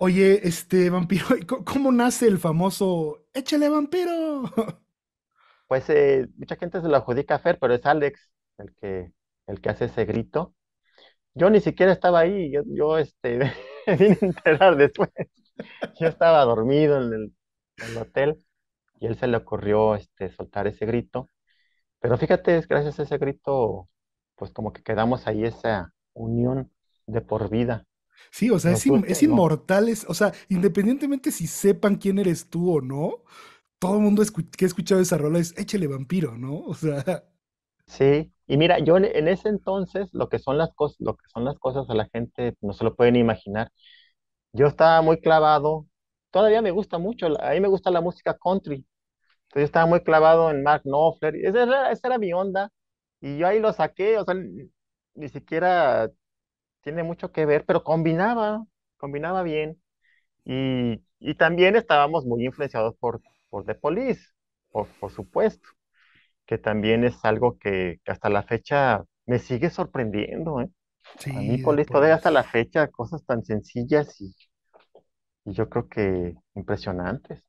Oye, este vampiro, ¿cómo nace el famoso échale vampiro? Pues eh, mucha gente se lo adjudica a Fer, pero es Alex el que, el que hace ese grito. Yo ni siquiera estaba ahí, yo, este, vine a enterar después. Yo estaba dormido en el, en el, hotel y él se le ocurrió este, soltar ese grito. Pero fíjate, gracias a ese grito, pues como que quedamos ahí esa unión de por vida. Sí, o sea, es, inmortal, o sea, independientemente si sepan quién eres tú o no, todo el mundo que ha escuchado esa rola es échale vampiro, ¿no? O sea. Sí, y mira, yo en, ese entonces lo que son las cosas, lo que son las cosas a la gente no se lo pueden imaginar. Yo estaba muy clavado, todavía me gusta mucho, a mí me gusta la música country. Entonces yo estaba muy clavado en Mark Knopfler, era, esa era mi onda, y yo ahí lo saqué, o sea, ni siquiera tiene mucho que ver, pero combinaba, combinaba bien. Y, y también estábamos muy influenciados por, por The Police, por, supuesto, que también es algo que, hasta la fecha me sigue sorprendiendo. ¿eh? a mí Police todavía hasta la fecha, cosas tan sencillas y, y yo creo que impresionantes.